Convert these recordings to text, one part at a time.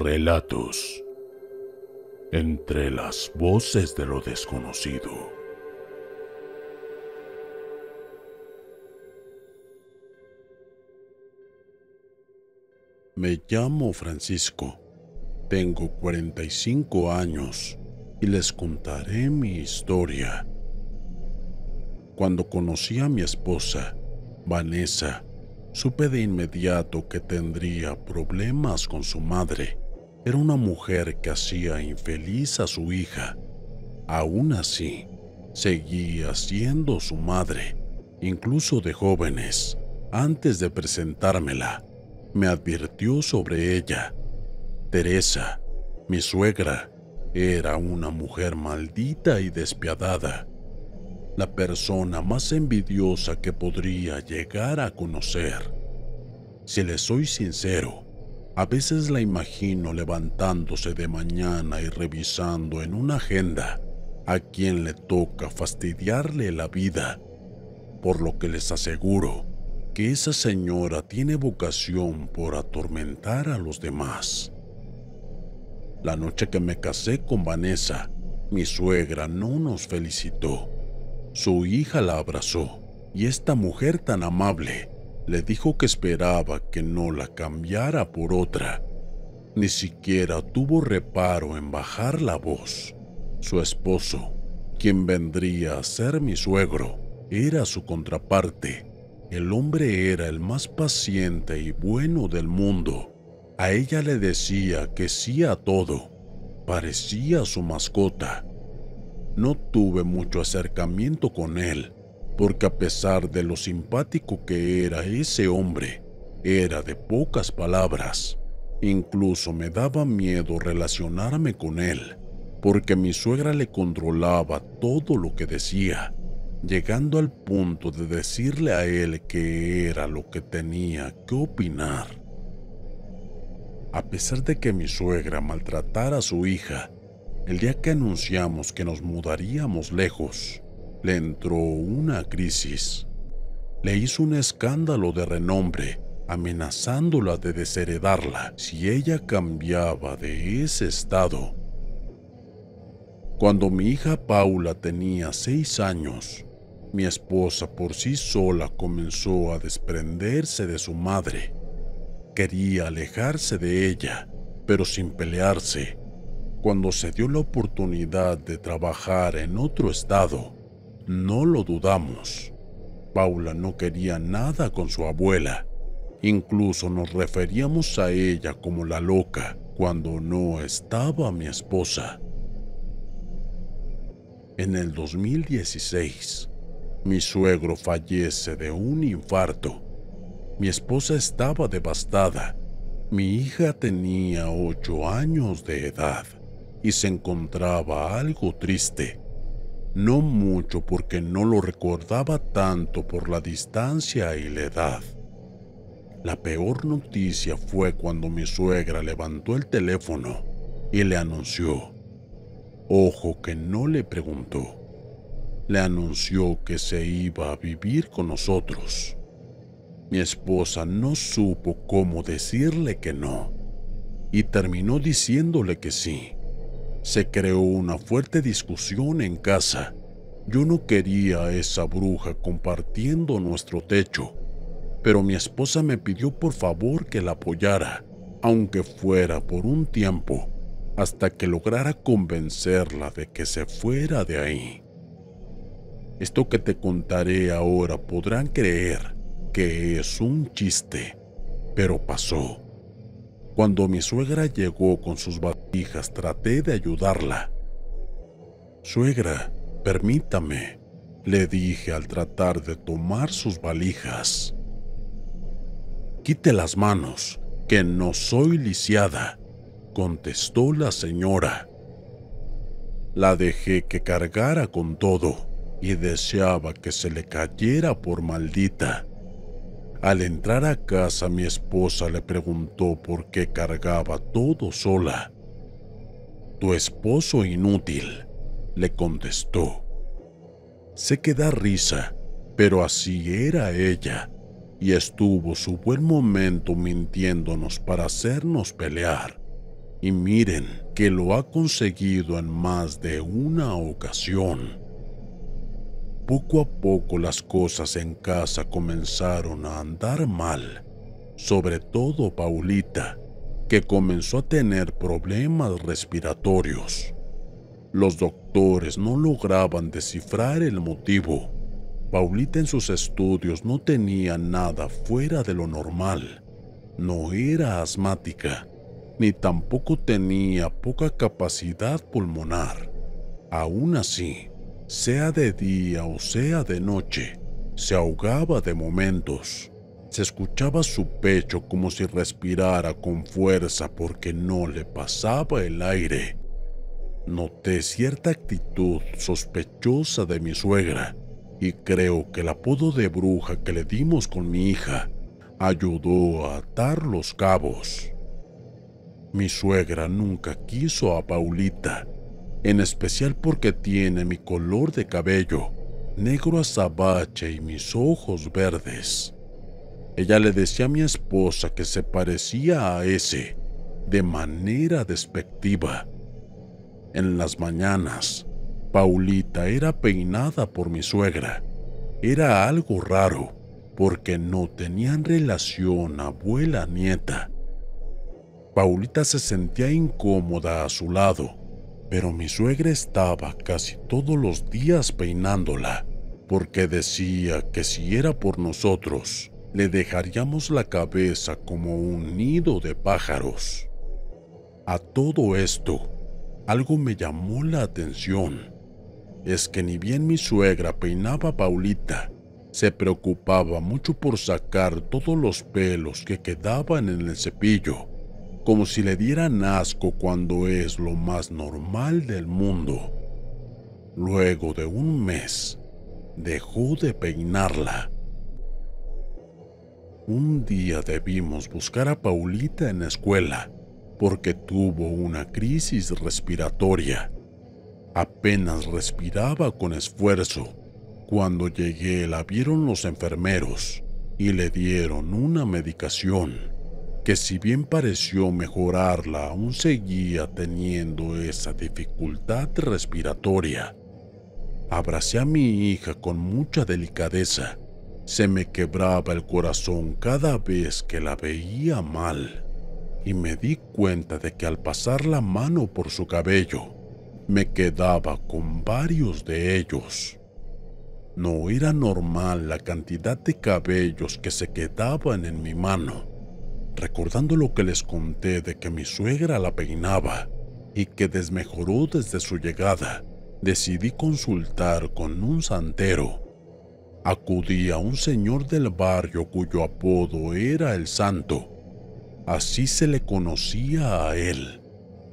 Relatos entre las voces de lo desconocido. Me llamo Francisco, tengo 45 años y les contaré mi historia. Cuando conocí a mi esposa, Vanessa, supe de inmediato que tendría problemas con su madre era una mujer que hacía infeliz a su hija. Aún así, seguía siendo su madre, incluso de jóvenes. Antes de presentármela, me advirtió sobre ella. Teresa, mi suegra, era una mujer maldita y despiadada, la persona más envidiosa que podría llegar a conocer. Si le soy sincero, a veces la imagino levantándose de mañana y revisando en una agenda a quien le toca fastidiarle la vida, por lo que les aseguro que esa señora tiene vocación por atormentar a los demás. La noche que me casé con Vanessa, mi suegra no nos felicitó. Su hija la abrazó y esta mujer tan amable le dijo que esperaba que no la cambiara por otra. Ni siquiera tuvo reparo en bajar la voz. Su esposo, quien vendría a ser mi suegro, era su contraparte. El hombre era el más paciente y bueno del mundo. A ella le decía que sí a todo. Parecía su mascota. No tuve mucho acercamiento con él, porque a pesar de lo simpático que era ese hombre, era de pocas palabras. Incluso me daba miedo relacionarme con él, porque mi suegra le controlaba todo lo que decía, llegando al punto de decirle a él que era lo que tenía que opinar. A pesar de que mi suegra maltratara a su hija, el día que anunciamos que nos mudaríamos lejos, le entró una crisis. Le hizo un escándalo de renombre, amenazándola de desheredarla si ella cambiaba de ese estado. Cuando mi hija Paula tenía seis años, mi esposa por sí sola comenzó a desprenderse de su madre. Quería alejarse de ella, pero sin pelearse. Cuando se dio la oportunidad de trabajar en otro estado, no lo dudamos. Paula no quería nada con su abuela. Incluso nos referíamos a ella como la loca cuando no estaba mi esposa. En el 2016, mi suegro fallece de un infarto. Mi esposa estaba devastada. Mi hija tenía ocho años de edad y se encontraba algo triste no mucho porque no lo recordaba tanto por la distancia y la edad. La peor noticia fue cuando mi suegra levantó el teléfono y le anunció, ojo que no le preguntó, le anunció que se iba a vivir con nosotros. Mi esposa no supo cómo decirle que no y terminó diciéndole que sí se creó una fuerte discusión en casa. Yo no quería a esa bruja compartiendo nuestro techo, pero mi esposa me pidió por favor que la apoyara, aunque fuera por un tiempo, hasta que lograra convencerla de que se fuera de ahí. Esto que te contaré ahora podrán creer que es un chiste, pero pasó. Cuando mi suegra llegó con sus valijas, traté de ayudarla. Suegra, permítame, le dije al tratar de tomar sus valijas. Quite las manos, que no soy lisiada, contestó la señora. La dejé que cargara con todo y deseaba que se le cayera por maldita, al entrar a casa mi esposa le preguntó por qué cargaba todo sola. Tu esposo inútil, le contestó. Sé que da risa, pero así era ella, y estuvo su buen momento mintiéndonos para hacernos pelear. Y miren que lo ha conseguido en más de una ocasión. Poco a poco las cosas en casa comenzaron a andar mal, sobre todo Paulita, que comenzó a tener problemas respiratorios. Los doctores no lograban descifrar el motivo. Paulita en sus estudios no tenía nada fuera de lo normal. No era asmática, ni tampoco tenía poca capacidad pulmonar. Aún así, sea de día o sea de noche, se ahogaba de momentos. Se escuchaba su pecho como si respirara con fuerza porque no le pasaba el aire. Noté cierta actitud sospechosa de mi suegra y creo que el apodo de bruja que le dimos con mi hija ayudó a atar los cabos. Mi suegra nunca quiso a Paulita en especial porque tiene mi color de cabello, negro azabache y mis ojos verdes. Ella le decía a mi esposa que se parecía a ese, de manera despectiva. En las mañanas, Paulita era peinada por mi suegra. Era algo raro, porque no tenían relación abuela-nieta. Paulita se sentía incómoda a su lado pero mi suegra estaba casi todos los días peinándola, porque decía que si era por nosotros, le dejaríamos la cabeza como un nido de pájaros. A todo esto, algo me llamó la atención. Es que ni bien mi suegra peinaba Paulita, se preocupaba mucho por sacar todos los pelos que quedaban en el cepillo como si le dieran asco cuando es lo más normal del mundo. Luego de un mes, dejó de peinarla. Un día debimos buscar a Paulita en la escuela porque tuvo una crisis respiratoria. Apenas respiraba con esfuerzo. Cuando llegué la vieron los enfermeros y le dieron una medicación que si bien pareció mejorarla, aún seguía teniendo esa dificultad respiratoria. Abracé a mi hija con mucha delicadeza. Se me quebraba el corazón cada vez que la veía mal y me di cuenta de que al pasar la mano por su cabello, me quedaba con varios de ellos. No era normal la cantidad de cabellos que se quedaban en mi mano recordando lo que les conté de que mi suegra la peinaba y que desmejoró desde su llegada, decidí consultar con un santero. Acudí a un señor del barrio cuyo apodo era el santo. Así se le conocía a él,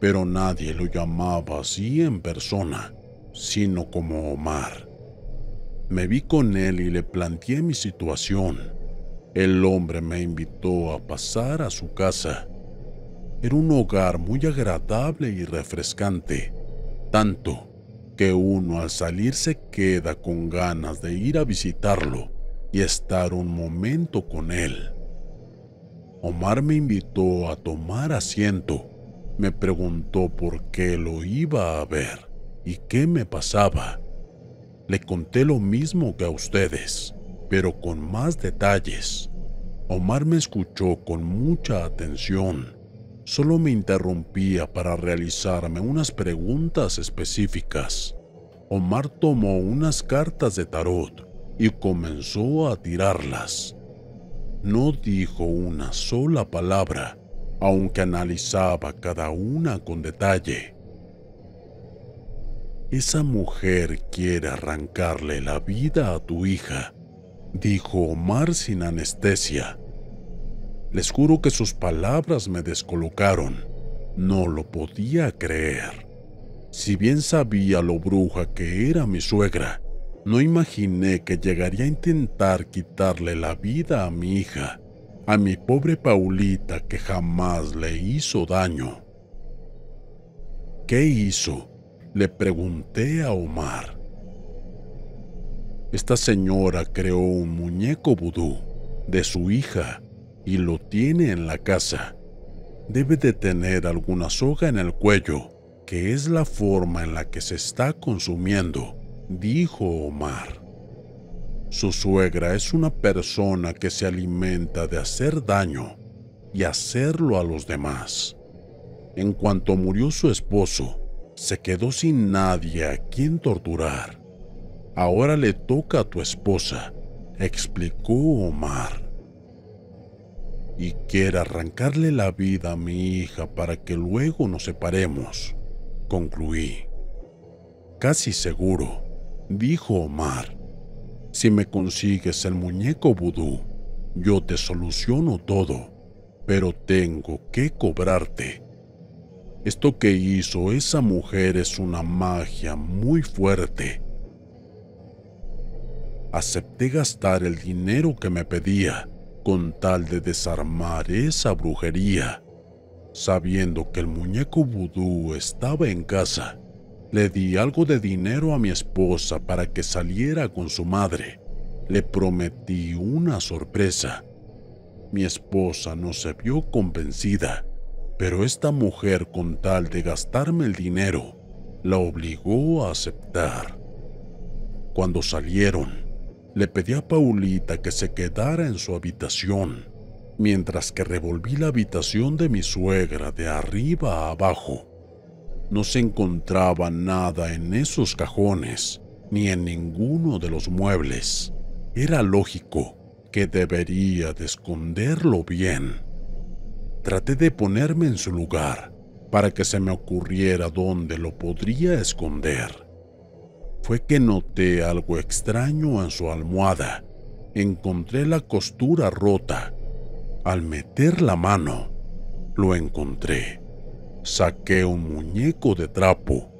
pero nadie lo llamaba así en persona, sino como Omar. Me vi con él y le planteé mi situación. El hombre me invitó a pasar a su casa. Era un hogar muy agradable y refrescante, tanto que uno al salir se queda con ganas de ir a visitarlo y estar un momento con él. Omar me invitó a tomar asiento. Me preguntó por qué lo iba a ver y qué me pasaba. Le conté lo mismo que a ustedes pero con más detalles. Omar me escuchó con mucha atención. Solo me interrumpía para realizarme unas preguntas específicas. Omar tomó unas cartas de tarot y comenzó a tirarlas. No dijo una sola palabra, aunque analizaba cada una con detalle. Esa mujer quiere arrancarle la vida a tu hija dijo Omar sin anestesia. Les juro que sus palabras me descolocaron. No lo podía creer. Si bien sabía lo bruja que era mi suegra, no imaginé que llegaría a intentar quitarle la vida a mi hija, a mi pobre Paulita que jamás le hizo daño. ¿Qué hizo? Le pregunté a Omar. Esta señora creó un muñeco vudú de su hija y lo tiene en la casa. Debe de tener alguna soga en el cuello, que es la forma en la que se está consumiendo, dijo Omar. Su suegra es una persona que se alimenta de hacer daño y hacerlo a los demás. En cuanto murió su esposo, se quedó sin nadie a quien torturar Ahora le toca a tu esposa, explicó Omar. Y quiere arrancarle la vida a mi hija para que luego nos separemos, concluí. Casi seguro, dijo Omar. Si me consigues el muñeco vudú, yo te soluciono todo, pero tengo que cobrarte. Esto que hizo esa mujer es una magia muy fuerte acepté gastar el dinero que me pedía con tal de desarmar esa brujería. Sabiendo que el muñeco vudú estaba en casa, le di algo de dinero a mi esposa para que saliera con su madre. Le prometí una sorpresa. Mi esposa no se vio convencida, pero esta mujer con tal de gastarme el dinero, la obligó a aceptar. Cuando salieron, le pedí a Paulita que se quedara en su habitación, mientras que revolví la habitación de mi suegra de arriba a abajo. No se encontraba nada en esos cajones, ni en ninguno de los muebles. Era lógico que debería de esconderlo bien. Traté de ponerme en su lugar para que se me ocurriera dónde lo podría esconder fue que noté algo extraño en su almohada. Encontré la costura rota. Al meter la mano, lo encontré. Saqué un muñeco de trapo.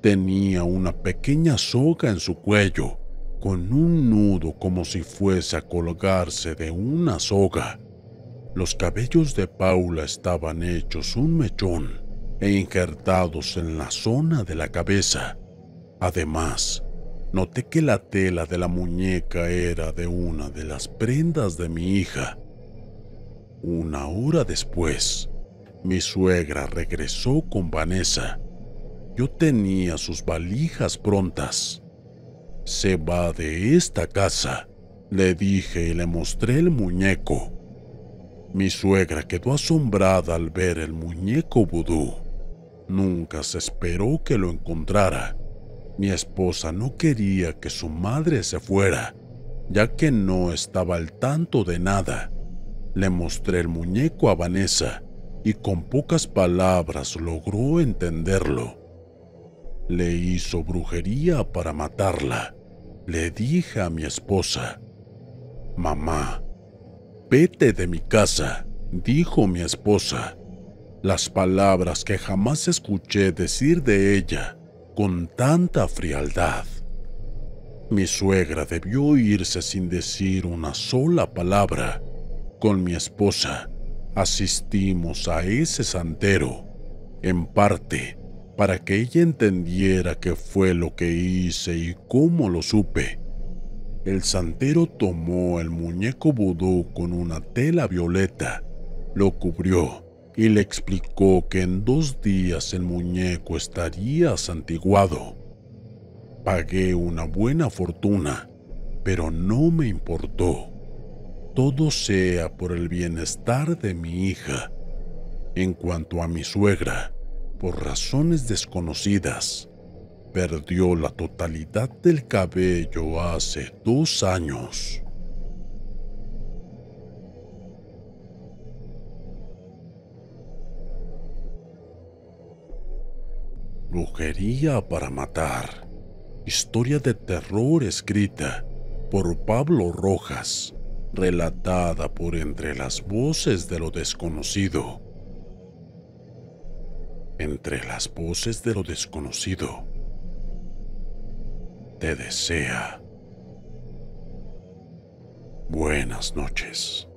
Tenía una pequeña soga en su cuello, con un nudo como si fuese a colgarse de una soga. Los cabellos de Paula estaban hechos un mechón e injertados en la zona de la cabeza. Además, noté que la tela de la muñeca era de una de las prendas de mi hija. Una hora después, mi suegra regresó con Vanessa. Yo tenía sus valijas prontas. Se va de esta casa, le dije y le mostré el muñeco. Mi suegra quedó asombrada al ver el muñeco vudú. Nunca se esperó que lo encontrara mi esposa no quería que su madre se fuera, ya que no estaba al tanto de nada. Le mostré el muñeco a Vanessa y con pocas palabras logró entenderlo. Le hizo brujería para matarla. Le dije a mi esposa, Mamá, vete de mi casa, dijo mi esposa. Las palabras que jamás escuché decir de ella con tanta frialdad. Mi suegra debió irse sin decir una sola palabra. Con mi esposa asistimos a ese santero, en parte para que ella entendiera qué fue lo que hice y cómo lo supe. El santero tomó el muñeco vudú con una tela violeta, lo cubrió y le explicó que en dos días el muñeco estaría santiguado. Pagué una buena fortuna, pero no me importó. Todo sea por el bienestar de mi hija. En cuanto a mi suegra, por razones desconocidas, perdió la totalidad del cabello hace dos años. Brujería para matar. Historia de terror escrita por Pablo Rojas, relatada por entre las voces de lo desconocido. Entre las voces de lo desconocido. Te desea. Buenas noches.